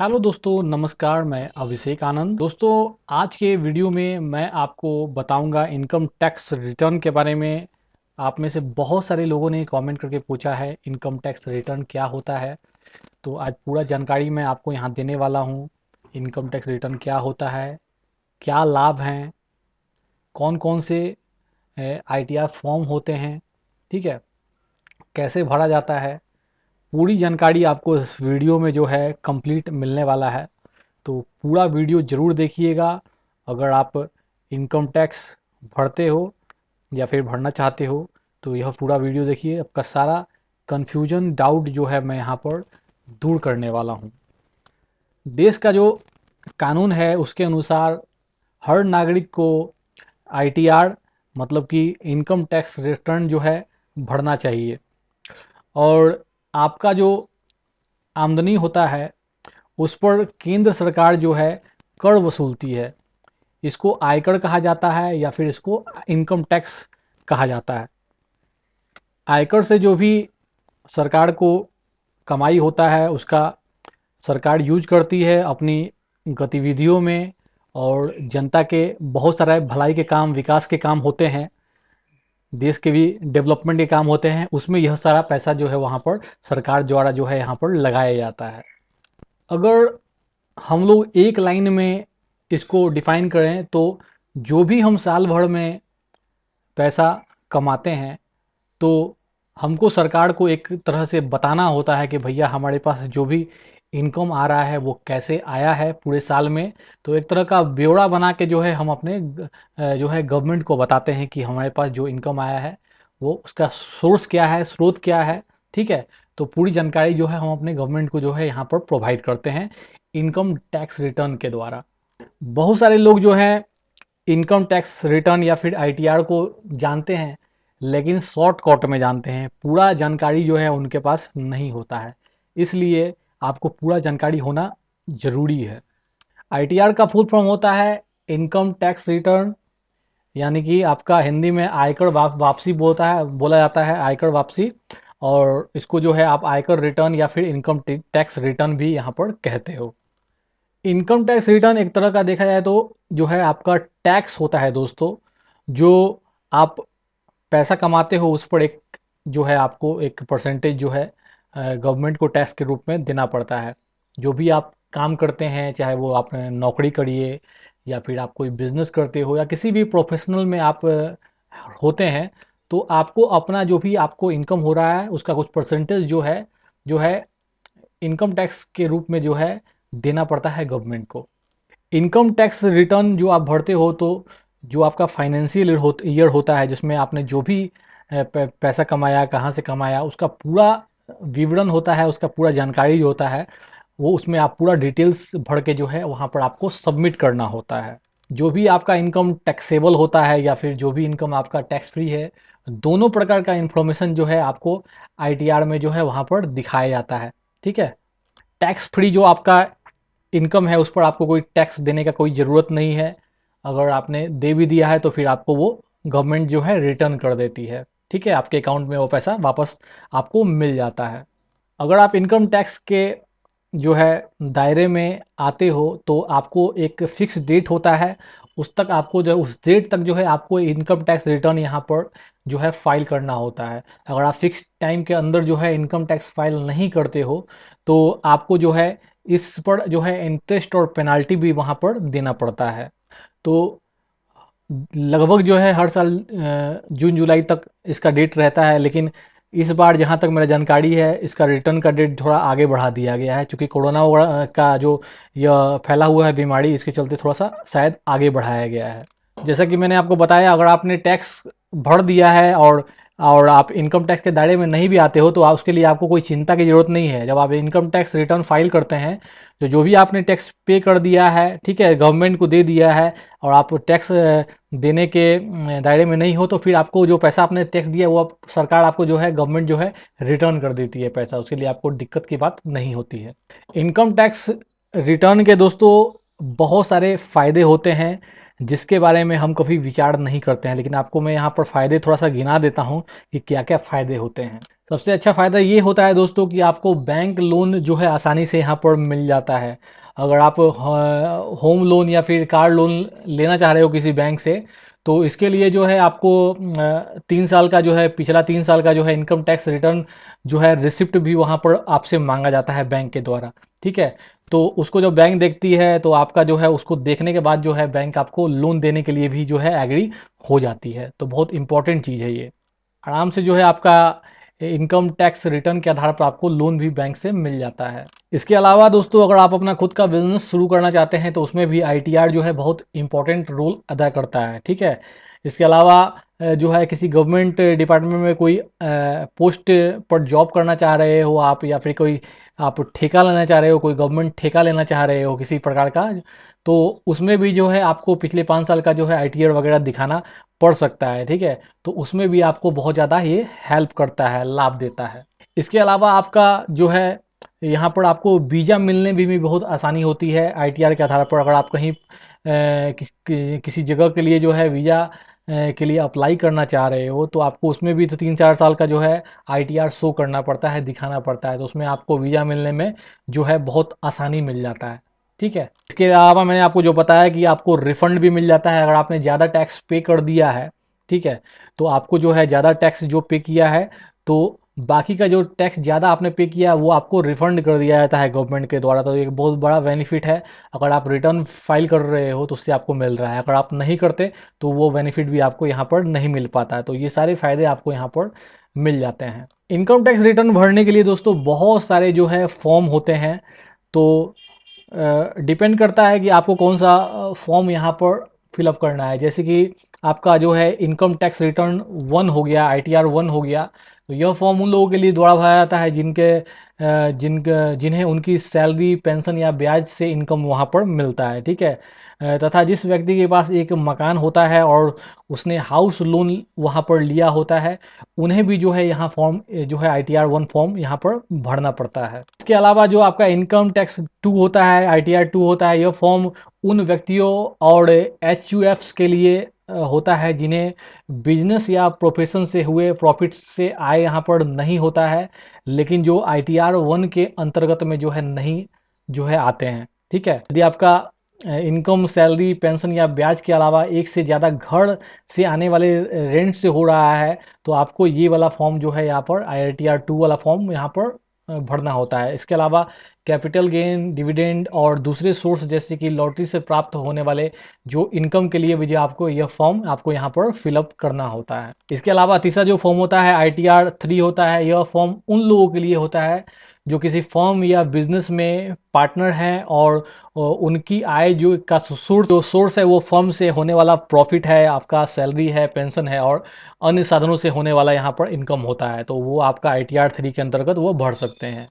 hello दोस्तों नमस्कार मैं अभिषेक आनंद दोस्तों आज के वीडियो में मैं आपको बताऊंगा इनकम टैक्स रिटर्न के बारे में आप में से बहुत सारे लोगों ने कमेंट करके पूछा है इनकम टैक्स रिटर्न क्या होता है तो आज पूरा जानकारी मैं आपको यहाँ देने वाला हूँ इनकम टैक्स रिटर्न क्या होता है क्या लाभ हैं कौन कौन से आई टी फॉर्म होते हैं ठीक है कैसे भरा जाता है पूरी जानकारी आपको इस वीडियो में जो है कंप्लीट मिलने वाला है तो पूरा वीडियो ज़रूर देखिएगा अगर आप इनकम टैक्स भरते हो या फिर भरना चाहते हो तो यह पूरा वीडियो देखिए आपका सारा कन्फ्यूजन डाउट जो है मैं यहाँ पर दूर करने वाला हूँ देश का जो कानून है उसके अनुसार हर नागरिक को आईटीआर मतलब कि इनकम टैक्स रिटर्न जो है भरना चाहिए और आपका जो आमदनी होता है उस पर केंद्र सरकार जो है कर वसूलती है इसको आयकर कहा जाता है या फिर इसको इनकम टैक्स कहा जाता है आयकर से जो भी सरकार को कमाई होता है उसका सरकार यूज करती है अपनी गतिविधियों में और जनता के बहुत सारे भलाई के काम विकास के काम होते हैं देश के भी डेवलपमेंट के काम होते हैं उसमें यह सारा पैसा जो है वहाँ पर सरकार द्वारा जो है यहाँ पर लगाया जाता है अगर हम लोग एक लाइन में इसको डिफाइन करें तो जो भी हम साल भर में पैसा कमाते हैं तो हमको सरकार को एक तरह से बताना होता है कि भैया हमारे पास जो भी इनकम आ रहा है वो कैसे आया है पूरे साल में तो एक तरह का ब्यौरा बना के जो है हम अपने जो है गवर्नमेंट को बताते हैं कि हमारे पास जो इनकम आया है वो उसका सोर्स क्या है स्रोत क्या है ठीक है तो पूरी जानकारी जो है हम अपने गवर्नमेंट को जो है यहाँ पर प्रोवाइड करते हैं इनकम टैक्स रिटर्न के द्वारा बहुत सारे लोग जो हैं इनकम टैक्स रिटर्न या फिर आई को जानते हैं लेकिन शॉर्टकट में जानते हैं पूरा जानकारी जो है उनके पास नहीं होता है इसलिए आपको पूरा जानकारी होना ज़रूरी है आई का फुल फॉर्म होता है इनकम टैक्स रिटर्न यानी कि आपका हिंदी में आयकर वाप, वापसी बोलता है बोला जाता है आयकर वापसी और इसको जो है आप आयकर रिटर्न या फिर इनकम टैक्स रिटर्न भी यहाँ पर कहते हो इनकम टैक्स रिटर्न एक तरह का देखा जाए तो जो है आपका टैक्स होता है दोस्तों जो आप पैसा कमाते हो उस पर एक जो है आपको एक परसेंटेज जो है गवर्नमेंट को टैक्स के रूप में देना पड़ता है जो भी आप काम करते हैं चाहे वो आप नौकरी करिए या फिर आप कोई बिजनेस करते हो या किसी भी प्रोफेशनल में आप होते हैं तो आपको अपना जो भी आपको इनकम हो रहा है उसका कुछ परसेंटेज जो है जो है इनकम टैक्स के रूप में जो है देना पड़ता है गवर्नमेंट को इनकम टैक्स रिटर्न जो आप भरते हो तो जो आपका फाइनेंशियल ईयर होता है जिसमें आपने जो भी पैसा कमाया कहाँ से कमाया उसका पूरा विवरण होता है उसका पूरा जानकारी जो होता है वो उसमें आप पूरा डिटेल्स भर के जो है वहाँ पर आपको सबमिट करना होता है जो भी आपका इनकम टैक्सेबल होता है या फिर जो भी इनकम आपका टैक्स फ्री है दोनों प्रकार का इन्फॉर्मेशन जो है आपको आई में जो है वहाँ पर दिखाया जाता है ठीक है टैक्स फ्री जो आपका इनकम है उस पर आपको कोई टैक्स देने का कोई ज़रूरत नहीं है अगर आपने दे भी दिया है तो फिर आपको वो गवर्नमेंट जो है रिटर्न कर देती है ठीक है आपके अकाउंट में वो पैसा वापस आपको मिल जाता है अगर आप इनकम टैक्स के जो है दायरे में आते हो तो आपको एक फिक्स डेट होता है उस तक आपको जो उस डेट तक जो है आपको इनकम टैक्स रिटर्न यहाँ पर जो है फाइल करना होता है अगर आप फिक्स टाइम के अंदर जो है इनकम टैक्स फाइल नहीं करते हो तो आपको जो है इस पर जो है इंटरेस्ट और पेनाल्टी भी वहाँ पर देना पड़ता है तो लगभग जो है हर साल जून जुलाई तक इसका डेट रहता है लेकिन इस बार जहाँ तक मेरा जानकारी है इसका रिटर्न का डेट थोड़ा आगे बढ़ा दिया गया है क्योंकि कोरोना का जो यह फैला हुआ है बीमारी इसके चलते थोड़ा सा शायद आगे बढ़ाया गया है जैसा कि मैंने आपको बताया अगर आपने टैक्स भर दिया है और और आप इनकम टैक्स के दायरे में नहीं भी आते हो तो आप उसके लिए आपको कोई चिंता की ज़रूरत नहीं है जब आप इनकम टैक्स रिटर्न फाइल करते हैं तो जो भी आपने टैक्स पे कर दिया है ठीक है गवर्नमेंट को दे दिया है और आप टैक्स देने के दायरे में नहीं हो तो फिर आपको जो पैसा आपने टैक्स दिया वो आप सरकार आपको जो है गवर्नमेंट जो है रिटर्न कर देती है पैसा उसके लिए आपको दिक्कत की बात नहीं होती है इनकम टैक्स रिटर्न के दोस्तों बहुत सारे फ़ायदे होते हैं जिसके बारे में हम कभी विचार नहीं करते हैं लेकिन आपको मैं यहाँ पर फ़ायदे थोड़ा सा गिना देता हूँ कि क्या क्या फ़ायदे होते हैं सबसे अच्छा फ़ायदा ये होता है दोस्तों कि आपको बैंक लोन जो है आसानी से यहाँ पर मिल जाता है अगर आप होम लोन या फिर कार लोन लेना चाह रहे हो किसी बैंक से तो इसके लिए जो है आपको तीन साल का जो है पिछला तीन साल का जो है इनकम टैक्स रिटर्न जो है रिसिप्ट भी वहाँ पर आपसे मांगा जाता है बैंक के द्वारा ठीक है तो उसको जब बैंक देखती है तो आपका जो है उसको देखने के बाद जो है बैंक आपको लोन देने के लिए भी जो है एग्री हो जाती है तो बहुत इंपॉर्टेंट चीज़ है ये आराम से जो है आपका इनकम टैक्स रिटर्न के आधार पर आपको लोन भी बैंक से मिल जाता है इसके अलावा दोस्तों अगर आप अपना खुद का बिजनेस शुरू करना चाहते हैं तो उसमें भी आई जो है बहुत इंपॉर्टेंट रोल अदा करता है ठीक है इसके अलावा जो है किसी गवर्नमेंट डिपार्टमेंट में कोई पोस्ट पर जॉब करना चाह रहे हो आप या फिर कोई आप ठेका लेना चाह रहे हो कोई गवर्नमेंट ठेका लेना चाह रहे हो किसी प्रकार का तो उसमें भी जो है आपको पिछले पाँच साल का जो है आई वगैरह दिखाना पड़ सकता है ठीक है तो उसमें भी आपको बहुत ज़्यादा ये हेल्प करता है लाभ देता है इसके अलावा आपका जो है यहाँ पर आपको वीज़ा मिलने भी, भी बहुत आसानी होती है आईटीआर के आधार पर अगर आप कहीं ए, कि, किसी जगह के लिए जो है वीज़ा के लिए अप्लाई करना चाह रहे हो तो आपको उसमें भी तो तीन चार साल का जो है आई शो करना पड़ता है दिखाना पड़ता है तो उसमें आपको वीज़ा मिलने में जो है बहुत आसानी मिल जाता है ठीक है इसके अलावा मैंने आपको जो बताया कि आपको रिफंड भी मिल जाता है अगर आपने ज़्यादा टैक्स पे कर दिया है ठीक है तो आपको जो है ज़्यादा टैक्स जो पे किया है तो बाकी का जो टैक्स ज़्यादा आपने पे किया वो आपको रिफंड कर दिया जाता है गवर्नमेंट के द्वारा तो एक बहुत बड़ा बेनिफिट है अगर आप रिटर्न फाइल कर रहे हो तो उससे आपको मिल रहा है अगर आप नहीं करते तो वो बेनिफिट भी आपको यहाँ पर नहीं मिल पाता है तो ये सारे फ़ायदे आपको यहाँ पर मिल जाते हैं इनकम टैक्स रिटर्न भरने के लिए दोस्तों बहुत सारे जो है फॉर्म होते हैं तो डिपेंड करता है कि आपको कौन सा फॉर्म यहाँ पर फिलअप करना है जैसे कि आपका जो है इनकम टैक्स रिटर्न वन हो गया आई टी आर वन हो गया तो यह फॉर्म उन लोगों के लिए द्वारा भरा जाता है जिनके जिन जिन्हें उनकी सैलरी पेंशन या ब्याज से इनकम वहाँ पर मिलता है ठीक है तथा जिस व्यक्ति के पास एक मकान होता है और उसने हाउस लोन वहाँ पर लिया होता है उन्हें भी जो है यहाँ फॉर्म जो है I T R one form यहाँ पर भरना पड़ता है इसके अलावा जो आपका इनकम टैक्स टू होता है आई टी आर टू होता है यह फॉर्म उन व्यक्तियों और एच यू एफ्स के लिए होता है जिन्हें बिजनेस या प्रोफेशन से हुए प्रॉफिट से आय यहाँ पर नहीं होता है लेकिन जो आई टी आर वन के अंतर्गत में जो है नहीं जो है आते हैं ठीक है यदि आपका इनकम सैलरी पेंशन या ब्याज के अलावा एक से ज़्यादा घर से आने वाले रेंट से हो रहा है तो आपको ये वाला फॉर्म जो है यहाँ पर I R T R two वाला फॉर्म यहाँ पर भरना होता है इसके अलावा कैपिटल गेन डिविडेंड और दूसरे सोर्स जैसे कि लॉटरी से प्राप्त होने वाले जो इनकम के लिए भी जो आपको यह फॉर्म आपको यहाँ पर फिलअप करना होता है इसके अलावा तीसरा जो फॉर्म होता है आई टी आर थ्री होता है यह फॉर्म उन लोगों के लिए होता है जो किसी फॉर्म या बिजनेस में पार्टनर हैं और उनकी आय जो का सोर्स जो सोर्स है वो फॉर्म से होने वाला प्रॉफिट है आपका सैलरी है पेंशन है और अन्य साधनों से होने वाला यहाँ पर इनकम होता है तो वो आपका आई टी आर थ्री के अंतर्गत वो भर सकते हैं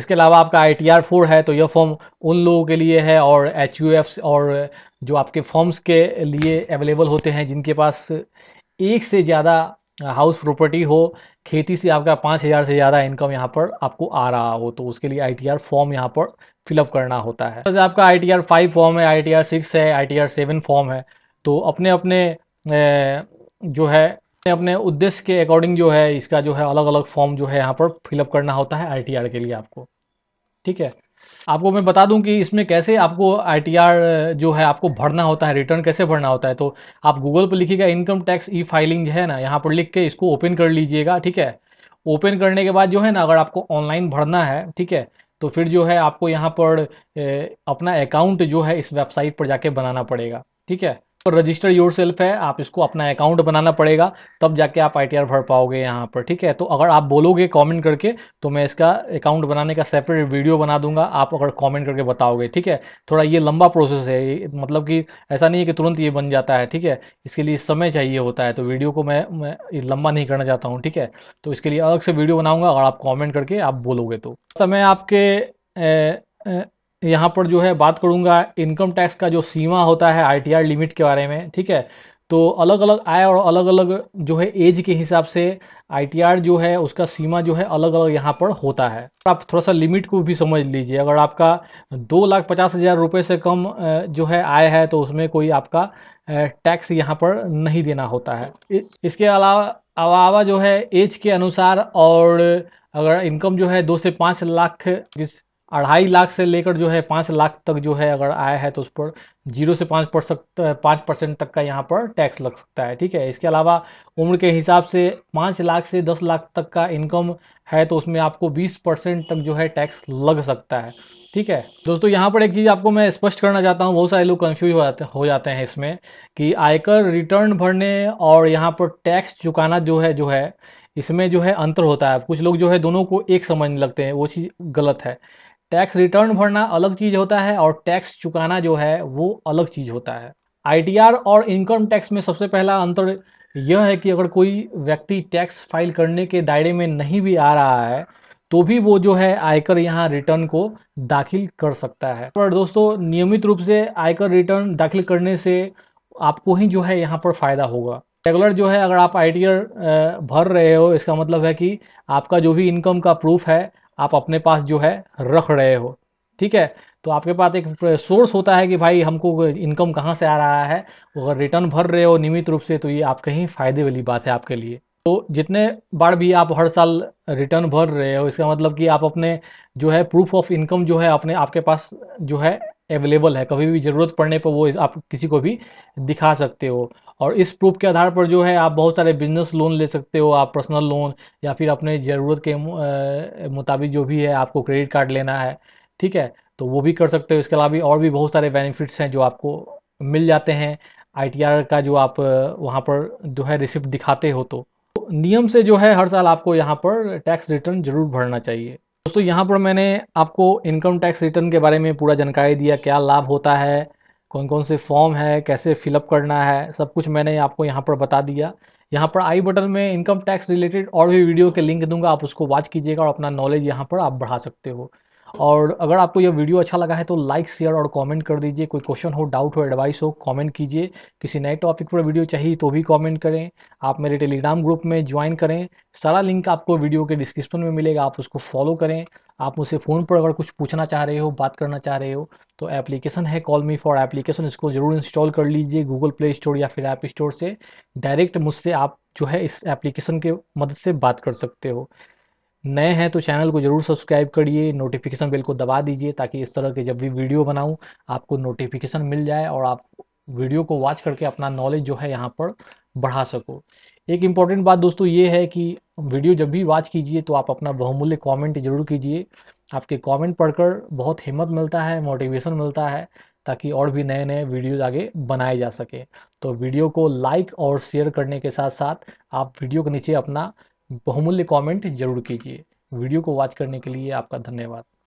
इसके अलावा आपका आई टी आर फोर है तो यह फॉर्म उन लोगों के लिए है और एच यू एफ और जो आपके फॉर्म्स के लिए अवेलेबल होते हैं जिनके पास एक से ज़्यादा हाउस प्रॉपर्टी हो खेती से आपका पाँच हज़ार से ज़्यादा इनकम यहाँ पर आपको आ रहा हो तो उसके लिए आई फॉर्म यहाँ पर फिलअप करना होता है जैसे आपका I T R five form है आई टी आर सिक्स है I T R seven form है तो अपने अपने जो है अपने उद्देश्य के अकॉर्डिंग जो है इसका जो है अलग अलग फॉर्म जो है यहाँ पर फिलअप करना होता है आई के लिए आपको ठीक है आपको मैं बता दूं कि इसमें कैसे आपको आई जो है आपको भरना होता है रिटर्न कैसे भरना होता है तो आप गूगल पर लिखिएगा इनकम टैक्स ई फाइलिंग है ना यहाँ पर लिख के इसको ओपन कर लीजिएगा ठीक है ओपन करने के बाद जो है ना अगर आपको ऑनलाइन भरना है ठीक है तो फिर जो है आपको यहाँ पर ए, अपना अकाउंट जो है इस वेबसाइट पर जाके बनाना पड़ेगा ठीक है रजिस्टर योर सेल्फ है आप इसको अपना अकाउंट बनाना पड़ेगा तब जाके आप आई भर पाओगे यहाँ पर ठीक है तो अगर आप बोलोगे कॉमेंट करके तो मैं इसका अकाउंट बनाने का सेपरेट वीडियो बना दूंगा आप अगर कॉमेंट करके बताओगे ठीक है थोड़ा ये लंबा प्रोसेस है मतलब कि ऐसा नहीं है कि तुरंत ये बन जाता है ठीक है इसके लिए समय चाहिए होता है तो वीडियो को मैं, मैं लंबा नहीं करना चाहता हूँ ठीक है तो इसके लिए अलग से वीडियो बनाऊंगा अगर आप कॉमेंट करके आप बोलोगे तो समय आपके यहाँ पर जो है बात करूँगा इनकम टैक्स का जो सीमा होता है आईटीआर लिमिट के बारे में ठीक है तो अलग अलग आय और अलग अलग जो है एज के हिसाब से आईटीआर जो है उसका सीमा जो है अलग अलग यहाँ पर होता है आप थोड़ा सा लिमिट को भी समझ लीजिए अगर आपका दो लाख पचास हज़ार रुपये से कम जो है आय है तो उसमें कोई आपका टैक्स यहाँ पर नहीं देना होता है इसके अलावा अलावा जो है एज के अनुसार और अगर इनकम जो है दो से पाँच लाख जिस अढ़ाई लाख से लेकर जो है पाँच लाख तक जो है अगर आया है तो उस पर जीरो से पाँच परसेंट पाँच परसेंट तक का यहाँ पर टैक्स लग सकता है ठीक है इसके अलावा उम्र के हिसाब से पाँच लाख से दस लाख तक का इनकम है तो उसमें आपको बीस परसेंट तक जो है टैक्स लग सकता है ठीक है दोस्तों यहाँ पर एक चीज़ आपको मैं स्पष्ट करना चाहता हूँ बहुत सारे लोग कन्फ्यूज हो जाते हो जाते हैं इसमें कि आयकर रिटर्न भरने और यहाँ पर टैक्स चुकाना जो है जो है इसमें जो है अंतर होता है कुछ लोग जो है दोनों को एक समझने लगते हैं वो चीज़ गलत है टैक्स रिटर्न भरना अलग चीज़ होता है और टैक्स चुकाना जो है वो अलग चीज़ होता है आईटीआर और इनकम टैक्स में सबसे पहला अंतर यह है कि अगर कोई व्यक्ति टैक्स फाइल करने के दायरे में नहीं भी आ रहा है तो भी वो जो है आयकर यहाँ रिटर्न को दाखिल कर सकता है पर दोस्तों नियमित रूप से आयकर रिटर्न दाखिल करने से आपको ही जो है यहाँ पर फ़ायदा होगा रेगुलर जो है अगर आप आई भर रहे हो इसका मतलब है कि आपका जो भी इनकम का प्रूफ है आप अपने पास जो है रख रहे हो ठीक है तो आपके पास एक सोर्स होता है कि भाई हमको इनकम कहाँ से आ रहा है अगर रिटर्न भर रहे हो नियमित रूप से तो ये आपके ही फायदे वाली बात है आपके लिए तो जितने बार भी आप हर साल रिटर्न भर रहे हो इसका मतलब कि आप अपने जो है प्रूफ ऑफ इनकम जो है अपने आपके पास जो है अवेलेबल है कभी भी ज़रूरत पड़ने पर वो आप किसी को भी दिखा सकते हो और इस प्रूफ के आधार पर जो है आप बहुत सारे बिजनेस लोन ले सकते हो आप पर्सनल लोन या फिर अपने ज़रूरत के मुताबिक जो भी है आपको क्रेडिट कार्ड लेना है ठीक है तो वो भी कर सकते हो इसके अलावा भी और भी बहुत सारे बेनिफिट्स हैं जो आपको मिल जाते हैं आई का जो आप वहाँ पर जो है रिसिप्ट दिखाते हो तो।, तो नियम से जो है हर साल आपको यहाँ पर टैक्स रिटर्न जरूर भरना चाहिए दोस्तों यहाँ पर मैंने आपको इनकम टैक्स रिटर्न के बारे में पूरा जानकारी दिया क्या लाभ होता है कौन कौन से फॉर्म है कैसे फिलअप करना है सब कुछ मैंने आपको यहाँ पर बता दिया यहाँ पर आई बटन में इनकम टैक्स रिलेटेड और भी वीडियो के लिंक दूंगा आप उसको वॉच कीजिएगा और अपना नॉलेज यहाँ पर आप बढ़ा सकते हो और अगर आपको यह वीडियो अच्छा लगा है तो लाइक शेयर और कमेंट कर दीजिए कोई क्वेश्चन हो डाउट हो एडवाइस हो कमेंट कीजिए किसी नए टॉपिक पर वीडियो चाहिए तो भी कमेंट करें आप मेरे टेलीग्राम ग्रुप में ज्वाइन करें सारा लिंक आपको वीडियो के डिस्क्रिप्शन में मिलेगा आप उसको फॉलो करें आप मुझसे फ़ोन पर अगर कुछ पूछना चाह रहे हो बात करना चाह रहे हो तो एप्लीकेशन है कॉल मी फॉर एप्लीकेशन इसको ज़रूर इंस्टॉल कर लीजिए गूगल प्ले स्टोर या फिर ऐप स्टोर से डायरेक्ट मुझसे आप जो है इस एप्लीकेशन के मदद से बात कर सकते हो नए हैं तो चैनल को ज़रूर सब्सक्राइब करिए नोटिफिकेशन बेल को दबा दीजिए ताकि इस तरह के जब भी वीडियो बनाऊँ आपको नोटिफिकेशन मिल जाए और आप वीडियो को वॉच करके अपना नॉलेज जो है यहाँ पर बढ़ा सको एक इम्पॉर्टेंट बात दोस्तों ये है कि वीडियो जब भी वॉच कीजिए तो आप अपना बहुमूल्य कॉमेंट जरूर कीजिए आपके कॉमेंट पढ़कर बहुत हिम्मत मिलता है मोटिवेशन मिलता है ताकि और भी नए नए वीडियोज आगे बनाए जा सके तो वीडियो को लाइक और शेयर करने के साथ साथ आप वीडियो के नीचे अपना बहुमूल्य कमेंट जरूर कीजिए वीडियो को वॉच करने के लिए आपका धन्यवाद